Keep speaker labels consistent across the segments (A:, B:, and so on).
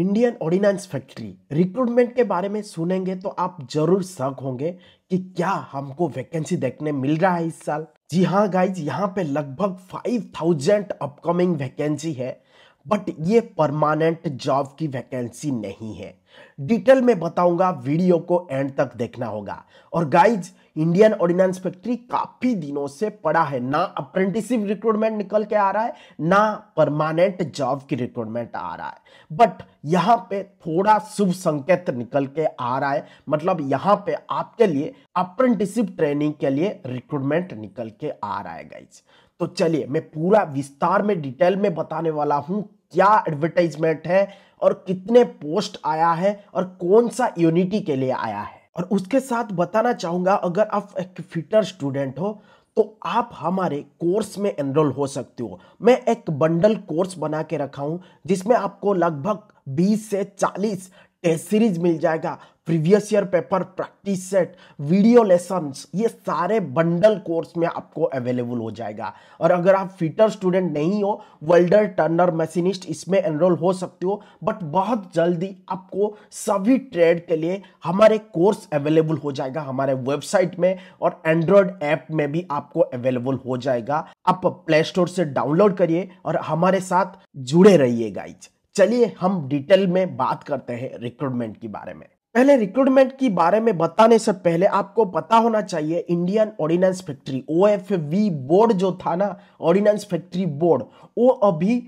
A: Indian ordnance factory recruitment के बारे में सुनेंगे तो आप जरूर शक होंगे कि क्या हमको वैकेंसी देखने मिल रहा है इस साल जी हाँ गाइज यहाँ पे लगभग 5000 अपकमिंग वैकेंसी है बट ये परमानेंट जॉब की वैकेंसी नहीं है डिटेल में बताऊंगा वीडियो को एंड तक देखना होगा और गाइज इंडियन ऑर्डिनेंस फैक्ट्री काफी दिनों से पड़ा है ना अप्रेंटिसिप रिक्रूटमेंट निकल के आ रहा है ना परमानेंट जॉब की रिक्रूटमेंट आ रहा है बट यहाँ पे थोड़ा शुभ संकेत निकल के आ रहा है मतलब यहाँ पे आपके लिए अप्रेंटिसिप ट्रेनिंग के लिए रिक्रूटमेंट निकल के आ रहा है गाइज तो चलिए मैं पूरा विस्तार में डिटेल में बताने वाला हूं क्या एडवर्टाइजमेंट है और कितने पोस्ट आया है और कौन सा यूनिटी के लिए आया है और उसके साथ बताना चाहूंगा अगर आप एक फिटर स्टूडेंट हो तो आप हमारे कोर्स में एनरोल हो सकते हो मैं एक बंडल कोर्स बना के रखा हूं जिसमें आपको लगभग 20 से 40 टेस्ट सीरीज मिल जाएगा previous year paper practice set video lesson ये सारे बंडल कोर्स में आपको अवेलेबल हो जाएगा और अगर आप फिटर स्टूडेंट नहीं हो वेल्डर टर्नर मशीनिस्ट इसमें एनरोल हो सकते हो बट बहुत जल्दी आपको सभी ट्रेड के लिए हमारे कोर्स अवेलेबल हो जाएगा हमारे वेबसाइट में और एंड्रॉयड ऐप में भी आपको अवेलेबल हो जाएगा आप प्ले स्टोर से डाउनलोड करिए और हमारे साथ जुड़े रहिए गाइज चलिए हम डिटेल में बात करते हैं रिक्रूटमेंट के बारे में पहले रिक्रूटमेंट के बारे में बताने से पहले आपको पता होना चाहिए Indian ordnance factory O F B board जो था ना ऑर्डिनेंस फैक्ट्री बोर्ड वो अभी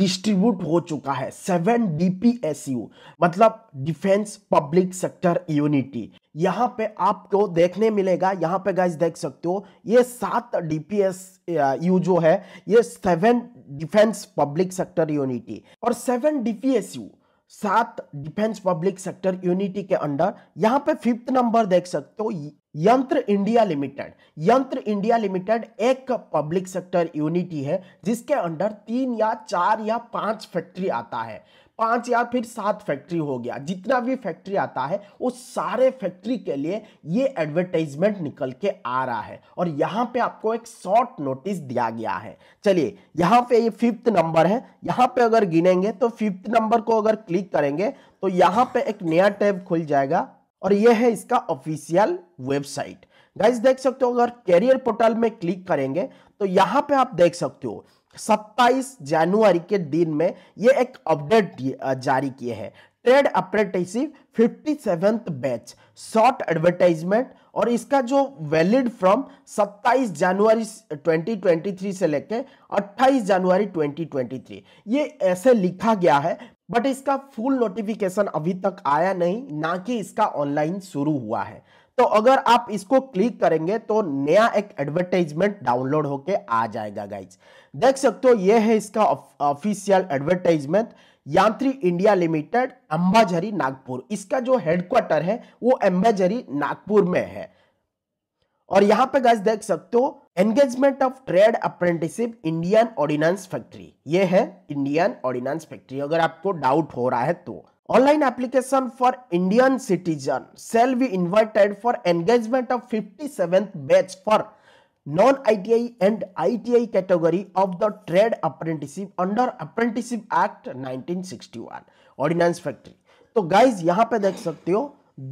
A: डिस्ट्रीब्यूट हो चुका है सेवन डीपीएसयू मतलब डिफेंस पब्लिक सेक्टर यूनिटी यहाँ पे आपको देखने मिलेगा यहाँ पे गाइस देख सकते हो ये सात डीपीएस यू जो है ये seven defence public sector unity और सेवन डीपीएसयू सात डिफेंस पब्लिक सेक्टर यूनिटी के अंडर यहां पे फिफ्थ नंबर देख सकते हो Yantra India limited Yantra India limited एक पब्लिक सेक्टर यूनिटी है जिसके अंडर तीन या चार या पांच फैक्ट्री आता है पांच या फिर सात फैक्ट्री हो गया जितना भी फैक्ट्री आता है वो सारे फैक्ट्री के लिए ये एडवर्टाइजमेंट निकल के आ रहा है और यहाँ पे आपको एक शॉर्ट नोटिस दिया गया है चलिए यहाँ पे ये फिफ्थ नंबर है यहाँ पे अगर गिनेंगे तो फिफ्थ नंबर को अगर क्लिक करेंगे तो यहाँ पे एक नया टैब खुल जाएगा और यह है इसका ऑफिशियल वेबसाइट गाइज देख सकते हो अगर कैरियर पोर्टल में क्लिक करेंगे तो यहाँ पे आप देख सकते हो 27 जनवरी के दिन में ये एक अपडेट जारी किए हैं trade apprenticeship fifty seventh batch short advertisement और इसका जो वैलिड फ्रॉम 27 जनवरी 2023 से लेके 28 जनवरी 2023 ये ऐसे लिखा गया है बट इसका फुल नोटिफिकेशन अभी तक आया नहीं ना कि इसका ऑनलाइन शुरू हुआ है तो अगर आप इसको क्लिक करेंगे तो नया एक एडवर्टाइजमेंट डाउनलोड होके आ जाएगा गाइज देख सकते हो ये है इसका official advertisement Yantri India limited Ambajhari Nagpur इसका जो हेडक्वार्टर है वो अंबाझरी नागपुर में है और यहाँ पे गाइज देख सकते हो engagement of trade apprenticeship Indian ordnance factory ये है इंडियन ऑर्डिनेंस फैक्ट्री अगर आपको डाउट हो रहा है तो online application for Indian citizen cell we invited for engagement of fifty seventh batch for non ITI and ITI category of the trade apprenticeship under apprenticeship act 1961 ordnance factory तो guys यहाँ पे देख सकते हो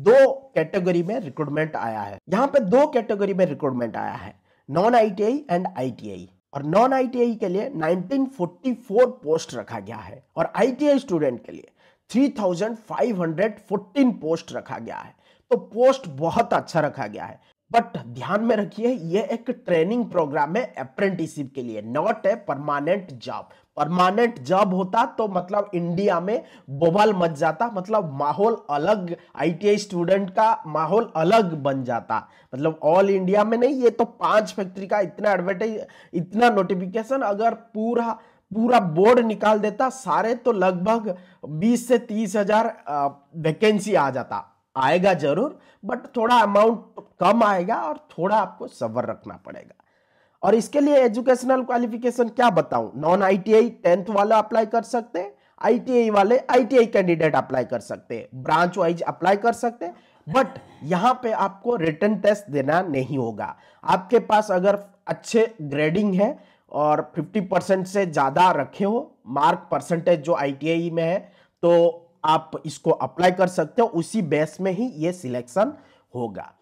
A: दो कैटेगरी में recruitment आया है यहाँ पे दो कैटेगरी में रिक्रूटमेंट आया है नॉन आईटीआई एंड आईटीआई और नॉन आईटीआई के लिए 1944 पोस्ट रखा गया है और आईटीआई स्टूडेंट के लिए 3,514 पोस्ट रखा गया है तो पोस्ट बहुत अच्छा रखा गया है बट ध्यान में रखिए यह एक ट्रेनिंग प्रोग्राम है अप्रेंटिसिप के लिए not a permanent job permanent job होता तो मतलब इंडिया में बोबल मच जाता मतलब माहौल अलग आईटीआई स्टूडेंट का माहौल अलग बन जाता मतलब ऑल इंडिया में नहीं ये तो पांच फैक्ट्री का इतना एडवर्टाइज इतना नोटिफिकेशन अगर पूरा पूरा बोर्ड निकाल देता सारे तो लगभग बीस से तीस हजार वैकेंसी आ जाता आएगा जरूर बट थोड़ा अमाउंट कम आएगा और थोड़ा आपको सबर रखना पड़ेगा और इसके लिए एजुकेशनल क्वालिफिकेशन क्या बताऊं नॉन आईटीआई टेंथ वाला अप्लाई कर सकते हैं आई वाले आईटीआई कैंडिडेट अप्लाई कर सकते हैं ब्रांच वाइज अप्लाई कर सकते हैं बट यहाँ पे आपको रिटर्न टेस्ट देना नहीं होगा आपके पास अगर अच्छे ग्रेडिंग है और 50 परसेंट से ज़्यादा रखे हो मार्क परसेंटेज जो आईटीआई e में है तो आप इसको अप्लाई कर सकते हो उसी बेस में ही ये सिलेक्शन होगा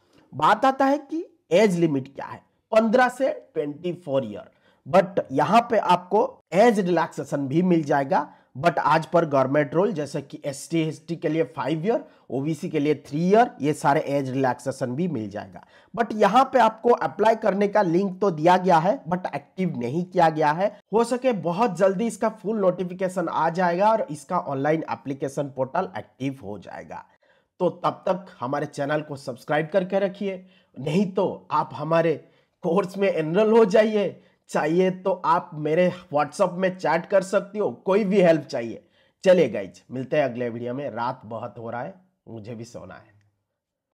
A: बात आता है कि एज लिमिट क्या है 15 से 24 ईयर बट यहाँ पे आपको एज रिलैक्सेशन भी मिल जाएगा बट आज पर गवर्नमेंट रूल जैसे कि एस टी के लिए फाइव ईयर ओबीसी के लिए थ्री ईयर ये सारे एज रिलैक्सेशन भी मिल जाएगा बट यहाँ पे आपको अप्लाई करने का लिंक तो दिया गया है बट एक्टिव नहीं किया गया है हो सके बहुत जल्दी इसका फुल नोटिफिकेशन आ जाएगा और इसका ऑनलाइन एप्लीकेशन पोर्टल एक्टिव हो जाएगा तो तब तक हमारे चैनल को सब्सक्राइब करके रखिए नहीं तो आप हमारे कोर्स में एनरोल हो जाइए चाहिए तो आप मेरे व्हाट्सअप में चैट कर सकती हो कोई भी हेल्प चाहिए चलिए गाइज मिलते हैं अगले वीडियो में रात बहुत हो रहा है मुझे भी सोना है